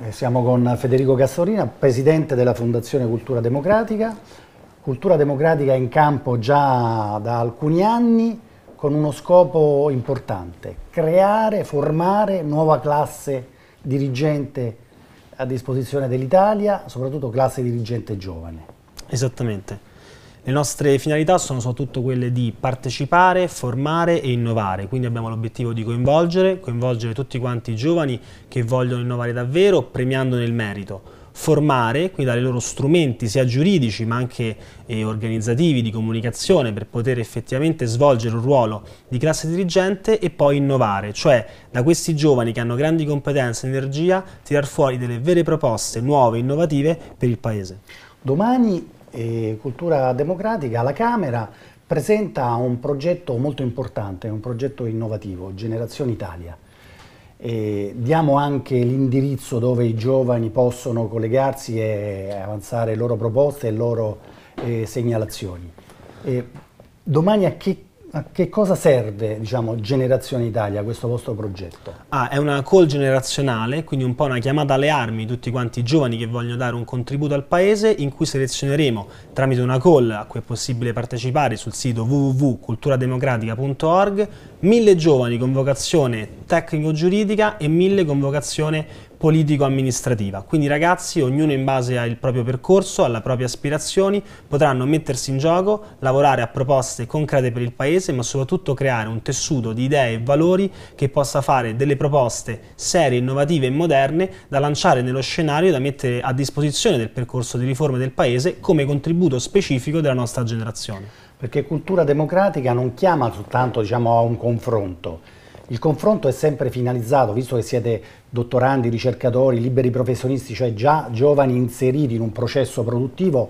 Eh, siamo con Federico Castorina, presidente della Fondazione Cultura Democratica. Cultura Democratica è in campo già da alcuni anni con uno scopo importante, creare, formare nuova classe dirigente a disposizione dell'Italia, soprattutto classe dirigente giovane. Esattamente. Le nostre finalità sono soprattutto quelle di partecipare, formare e innovare, quindi abbiamo l'obiettivo di coinvolgere, coinvolgere tutti quanti i giovani che vogliono innovare davvero, premiandone il merito formare, quindi dare loro strumenti sia giuridici ma anche eh, organizzativi di comunicazione per poter effettivamente svolgere un ruolo di classe dirigente e poi innovare, cioè da questi giovani che hanno grandi competenze e energia tirar fuori delle vere proposte nuove, e innovative per il Paese. Domani e Cultura Democratica la Camera presenta un progetto molto importante, un progetto innovativo, Generazione Italia. E diamo anche l'indirizzo dove i giovani possono collegarsi e avanzare le loro proposte e le loro eh, segnalazioni. E domani a che a che cosa serve diciamo, Generazione Italia, questo vostro progetto? Ah, è una call generazionale, quindi un po' una chiamata alle armi di tutti quanti i giovani che vogliono dare un contributo al paese in cui selezioneremo tramite una call a cui è possibile partecipare sul sito www.culturademocratica.org mille giovani con vocazione tecnico-giuridica e mille con vocazione politico-amministrativa. Quindi ragazzi, ognuno in base al proprio percorso, alle proprie aspirazioni, potranno mettersi in gioco, lavorare a proposte concrete per il Paese, ma soprattutto creare un tessuto di idee e valori che possa fare delle proposte serie, innovative e moderne da lanciare nello scenario e da mettere a disposizione del percorso di riforme del Paese come contributo specifico della nostra generazione. Perché cultura democratica non chiama soltanto diciamo, a un confronto, il confronto è sempre finalizzato, visto che siete dottorandi, ricercatori, liberi professionisti, cioè già giovani inseriti in un processo produttivo,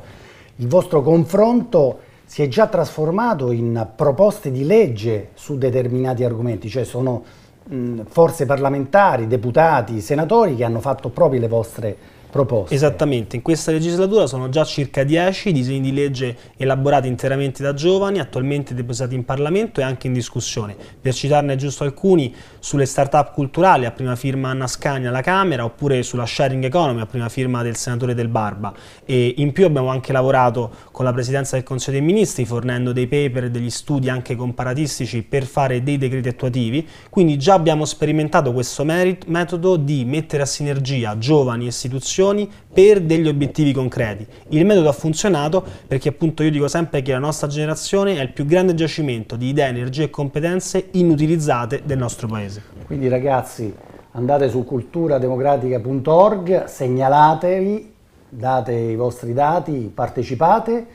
il vostro confronto si è già trasformato in proposte di legge su determinati argomenti, cioè sono mh, forze parlamentari, deputati, senatori che hanno fatto proprio le vostre proposte proposte. Esattamente, in questa legislatura sono già circa 10 disegni di legge elaborati interamente da giovani, attualmente depositati in Parlamento e anche in discussione. Per citarne giusto alcuni, sulle start-up culturali, a prima firma Anna Scagna alla Camera, oppure sulla sharing economy, a prima firma del senatore Del Barba. E in più abbiamo anche lavorato con la Presidenza del Consiglio dei Ministri, fornendo dei paper e degli studi anche comparatistici per fare dei decreti attuativi, quindi già abbiamo sperimentato questo metodo di mettere a sinergia giovani e istituzioni soluzioni per degli obiettivi concreti. Il metodo ha funzionato perché appunto io dico sempre che la nostra generazione è il più grande giacimento di idee, energie e competenze inutilizzate del nostro paese. Quindi ragazzi andate su culturademocratica.org, segnalatevi, date i vostri dati, partecipate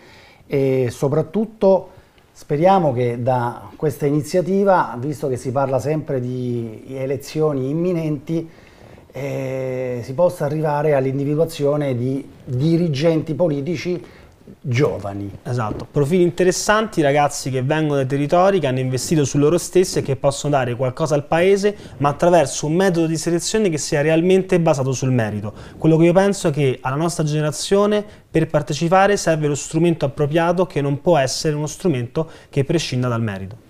e soprattutto... Speriamo che da questa iniziativa, visto che si parla sempre di elezioni imminenti, eh, si possa arrivare all'individuazione di dirigenti politici giovani. Esatto, profili interessanti, ragazzi che vengono dai territori, che hanno investito su loro stessi e che possono dare qualcosa al paese, ma attraverso un metodo di selezione che sia realmente basato sul merito. Quello che io penso è che alla nostra generazione per partecipare serve lo strumento appropriato che non può essere uno strumento che prescinda dal merito.